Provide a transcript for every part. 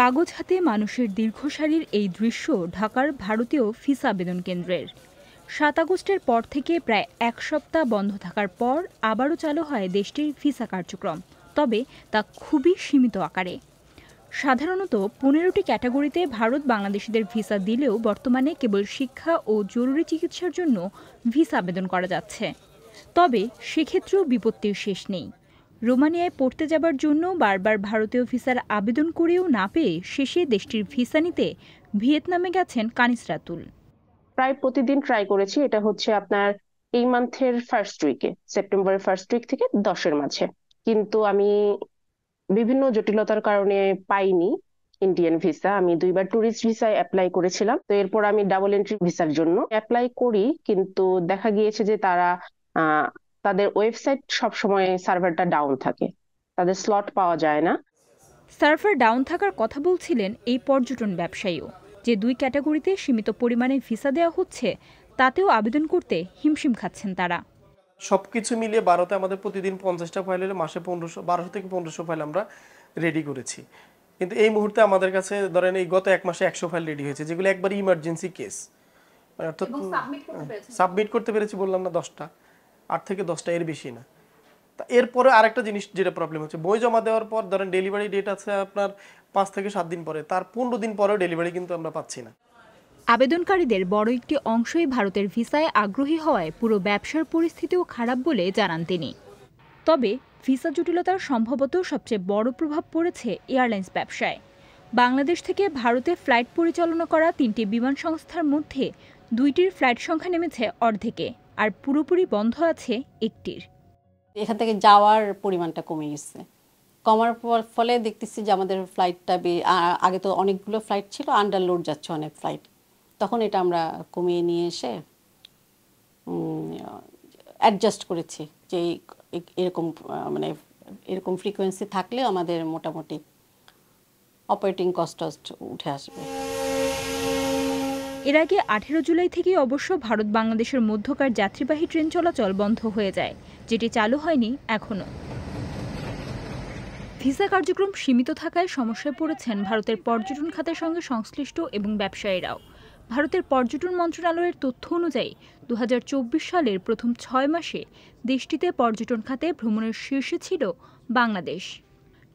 কাগজ হাতে মানুষের দীর্ঘ সারির এই দৃশ্য ঢাকার ভারতীয় ভিসা আবেদন কেন্দ্রের সাত আগস্টের পর থেকে প্রায় এক সপ্তাহ বন্ধ থাকার পর আবারও চালু হয় দেশটির ভিসা কার্যক্রম তবে তা খুবই সীমিত আকারে সাধারণত পনেরোটি ক্যাটাগরিতে ভারত বাংলাদেশিদের ভিসা দিলেও বর্তমানে কেবল শিক্ষা ও জরুরি চিকিৎসার জন্য ভিসা আবেদন করা যাচ্ছে তবে সেক্ষেত্রেও বিপত্তির শেষ নেই রোমানিয়ায় পড়তে যাবার জন্য বারবার ভারতীয় ভিসার আবেদন করেও না পেয়ে শেষে দেশটির ভিসা নিতে ভিয়েতনামে গেছেন কানিস রাতুল প্রায় প্রতিদিন ট্রাই করেছি এটা হচ্ছে আপনার এই মান্থের ফার্স্ট উইকে সেপ্টেম্বরের ফার্স্ট উইক থেকে দশের মাঝে কিন্তু আমি বিভিন্ন জটিলতার কারণে পাইনি ইন্ডিয়ান ভিসা আমি দুইবার ট্যুরিস্ট ভিসায় অ্যাপ্লাই করেছিলাম তো এরপর আমি ডাবল এন্ট্রি ভিসার জন্য অ্যাপ্লাই করি কিন্তু দেখা গিয়েছে যে তারা তাদের ওয়েবসাইট সবসময় সার্ভারটা ডাউন থাকে তাদের স্লট পাওয়া যায় না সার্ভার ডাউন থাকার কথা বলছিলেন এই পর্যটন ব্যবসায়ীও যে দুই ক্যাটাগরিতে সীমিত পরিমাণে ভিসা দেওয়া হচ্ছে তাতেও আবেদন করতে হিমশিম খাচ্ছেন তারা সবকিছু মিলিয়ে বারোতে আমাদের প্রতিদিন পঞ্চাশটা হলে মাসে পনেরোশো বারোশো থেকে পনেরোশো ফাইল আমরা রেডি করেছি কিন্তু এই মুহূর্তে আমাদের কাছে ধরেন এই গত এক মাসে একশো ফাইল রেডি হয়েছে যেগুলো একবার ইমার্জেন্সি কেস অর্থাৎ সাবমিট করতে পেরেছি বললাম না দশটা আট থেকে দশটা এর বেশি না তা এরপরে আরেকটা জিনিস যেটা প্রবলেম হচ্ছে বই জমা দেওয়ার পর ধরেন ডেলিভারি ডেট আছে আপনার পাঁচ থেকে সাত দিন পরে তার পনেরো দিন পরেও ডেলিভারি কিন্তু আমরা পাচ্ছি না আবেদনকারীদের বড় একটি অংশই ভারতের ভিসায় আগ্রহী হওয়ায় পুরো ব্যবসার পরিস্থিতিও খারাপ বলে জানান তিনি তবে ভিসা জটিলতার সম্ভবত সবচেয়ে বড় প্রভাব পড়েছে এয়ারলাইন্স ব্যবসায় বাংলাদেশ থেকে ভারতে ফ্লাইট পরিচালনা করা তিনটি বিমান সংস্থার মধ্যে দুইটির ফ্লাইট সংখ্যা নেমেছে অর্ধেকে আর পুরোপুরি বন্ধ আছে একটির এখান থেকে যাওয়ার পরিমাণটা কমে গেছে কমার ফলে দেখতেছি যে আমাদের ফ্লাইটটা আগে তো অনেকগুলো ফ্লাইট ছিল আন্ডারলোড যাচ্ছে অনেক ফ্লাইট তখন এটা আমরা কমিয়ে নিয়ে এসে অ্যাডজাস্ট করেছি যে এরকম মানে এরকম ফ্রিকোয়েন্সি থাকলে আমাদের মোটামুটি অপারেটিং কস্ট উঠে আসবে এর আগে আঠেরো জুলাই থেকে অবশ্য ভারত বাংলাদেশের মধ্যকার যাত্রীবাহী ট্রেন চলাচল বন্ধ হয়ে যায় যেটি চালু হয়নি এখনও ভিসা কার্যক্রম সীমিত থাকায় সমস্যায় পড়েছেন ভারতের পর্যটন খাতের সঙ্গে সংশ্লিষ্ট এবং ব্যবসায়ীরাও ভারতের পর্যটন মন্ত্রণালয়ের তথ্য অনুযায়ী দু সালের প্রথম ছয় মাসে দেশটিতে পর্যটন খাতে ভ্রমণের শীর্ষে ছিল বাংলাদেশ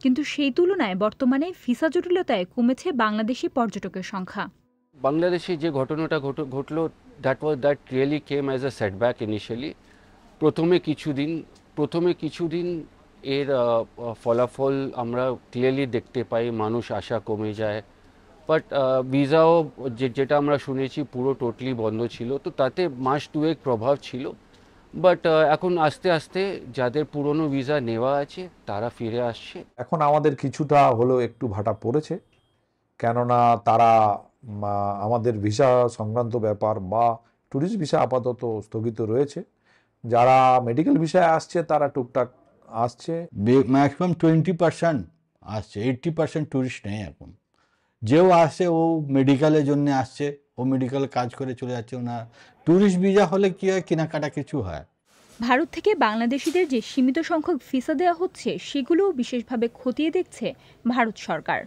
কিন্তু সেই তুলনায় বর্তমানে ভিসা জটিলতায় কমেছে বাংলাদেশি পর্যটকের সংখ্যা বাংলাদেশে যে ঘটনাটা ঘটল that was that really came as a setback initially প্রথমে কিছুদিন প্রথমে কিছুদিন এর ফলাফল আমরা ক্লিয়ারলি দেখতে পাই মানুষ আশা কমে যায় বাট ভিসাও যেটা আমরা শুনেছি পুরো টোটালি বন্ধ ছিল তো তাতে মাস দুয়েক প্রভাব ছিল বাট এখন আস্তে আস্তে যাদের পুরনো ভিসা নেওয়া আছে তারা ফিরে আসছে এখন আমাদের কিছুটা হলো একটু ভাটা পড়েছে কেননা তারা আমাদের ভিসা সংক্রান্ত ব্যাপার বা ট্যুরিস্ট ভিসা আপাতত স্থগিত রয়েছে যারা মেডিকেল ভিসায় আসছে তারা টুকটাক আসছে ম্যাক্সিমাম টোয়েন্টি পার্সেন্ট আসছে এইট্টি পার্সেন্ট ট্যুরিস্ট নেই এখন যেও আসছে ও মেডিকেলের জন্য আসছে ও মেডিকেল কাজ করে চলে যাচ্ছে ওনার ট্যুরিস্ট ভিসা হলে কী হয় কেনাকাটা কিছু হয় ভারত থেকে বাংলাদেশিদের যে সীমিত সংখ্যক ভিসা দেওয়া হচ্ছে সেগুলোও বিশেষভাবে খতিয়ে দেখছে ভারত সরকার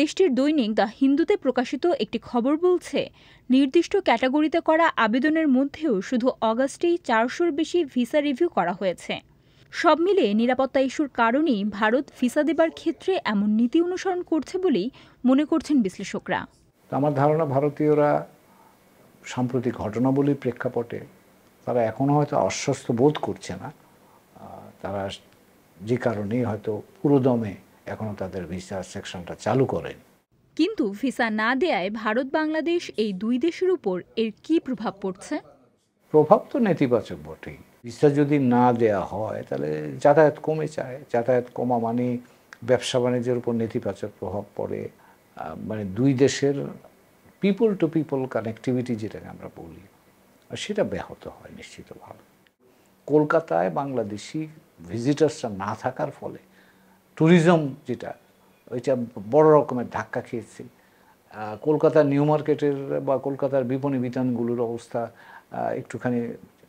দেশটির দৈনিক দ্য হিন্দুতে প্রকাশিত একটি খবর বলছে নির্দিষ্ট ক্যাটাগরিতে করা আবেদনের মধ্যেও শুধু অগাস্টেই চারশোর বেশি ভিসা রিভিউ করা হয়েছে সব মিলিয়ে নিরাপত্তা ইস্যুর কারণেই ভারত ভিসা দেবার ক্ষেত্রে এমন নীতি অনুসরণ করছে বলেই মনে করছেন বিশ্লেষকরা আমার ধারণা ভারতীয়রা সাম্প্রতিক ঘটনাবলীর প্রেক্ষাপটে তারা এখনও হয়তো অস্বস্ত বোধ করছে না তারা যে কারণেই হয়তো পুরোদমে এখনও তাদের ভিসা সেকশনটা চালু করেন কিন্তু ভিসা না দেয়ায় ভারত বাংলাদেশ এই দুই দেশের উপর এর কি প্রভাব পড়ছে প্রভাব তো নেতিবাচক বটেই ভিসা যদি না দেয়া হয় তাহলে যাতায়াত কমে যায় যাতায়াত কমা মানে ব্যবসা বাণিজ্যের উপর নেতিবাচক প্রভাব পড়ে মানে দুই দেশের পিপল টু পিপল কানেক্টিভিটি যেটাকে আমরা বলি সেটা ব্যাহত হয় নিশ্চিতভাবে কলকাতায় বাংলাদেশি ভিজিটার্সরা না থাকার ফলে ট্যুরিজম যেটা ওইটা বড় রকমের ধাক্কা খেয়েছে কলকাতার নিউ মার্কেটের বা কলকাতার বিপণী বিতানগুলোর অবস্থা একটুখানি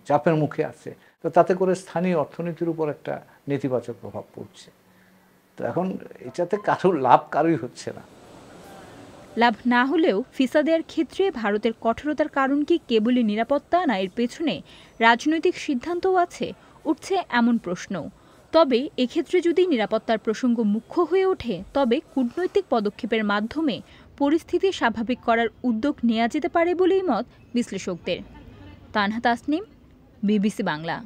চাপের মুখে আছে তো তাতে করে স্থানীয় অর্থনীতির উপর একটা নেতিবাচক প্রভাব পড়ছে তো এখন এটাতে কারোর লাভ কারোই হচ্ছে না লাভ না হলেও ফিসা দেওয়ার ক্ষেত্রে ভারতের কঠোরতার কারণ কি কেবলই নিরাপত্তা না এর পেছনে রাজনৈতিক সিদ্ধান্তও আছে উঠছে এমন প্রশ্নও তবে এক্ষেত্রে যদি নিরাপত্তার প্রসঙ্গ মুখ্য হয়ে ওঠে তবে কূটনৈতিক পদক্ষেপের মাধ্যমে পরিস্থিতি স্বাভাবিক করার উদ্যোগ নেওয়া যেতে পারে বলেই মত বিশ্লেষকদের তানহা তাসনিম বিবিসি বাংলা